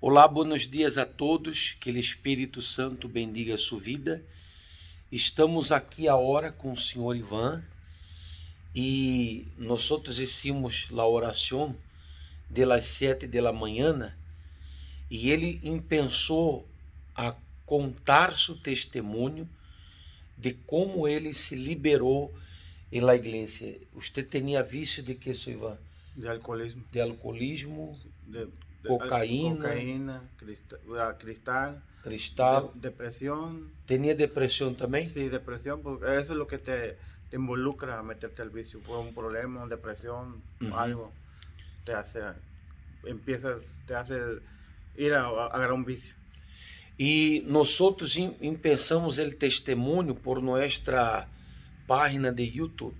Olá, buenos dias a todos. Que o Espírito Santo bendiga a sua vida. Estamos aqui a hora com o senhor Ivan e nós outros hicimos la oração de las sete de la manhã e ele pensou a contar seu testemunho de como ele se liberou em la igreja. Você tinha vício de que, senhor Ivan? De alcoolismo. De alcoolismo. De cocaína. Cocaína, cristal. Ah, cristal cristal. De, depresión. ¿Tenía depresión también? Sí, porque é es que te, te involucra a meterte ao vicio. foi um problema, uma depressão, uh -huh. algo. Te hace, empiezas, te hace ir a, um agarrar vicio. E nós empezamos o testemunho por nossa página de YouTube.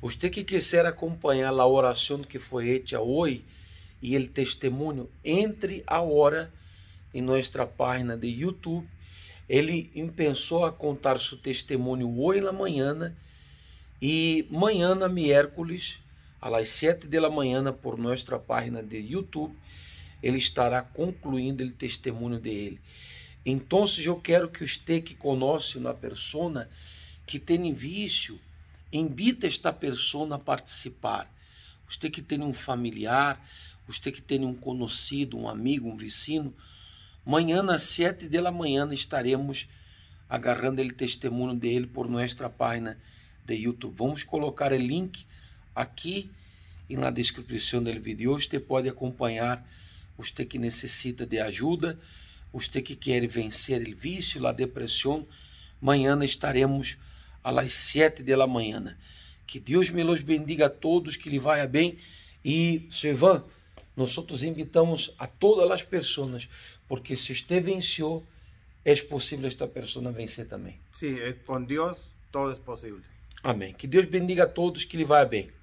Você que quiser acompanhar a oração que foi feita hoje, e ele testemunho Entre a hora em nossa página de YouTube. Ele pensou a contar seu testemunho hoje na manhã e manhã, miércoles, às sete da manhã, por nossa página de YouTube, ele estará concluindo o testemunho dele. então, eu quero que você que conhece uma pessoa que tem vício, invite esta pessoa a participar. Você que tem um familiar, você que tem um conhecido, um amigo, um vicino, amanhã às sete da manhã estaremos agarrando ele testemunho dele por nossa página de YouTube. Vamos colocar o link aqui e na descrição do vídeo. Você pode acompanhar você que necessita de ajuda, você que quer vencer o vício, a depressão. Amanhã estaremos às sete da manhã. Que Deus me los bendiga a todos, que lhe vá bem. E, Chevan, nós invitamos a todas as pessoas, porque se você venceu, é possível esta pessoa vencer também. Sim, com Deus, tudo é possível. Amém. Que Deus bendiga a todos, que lhe vá bem.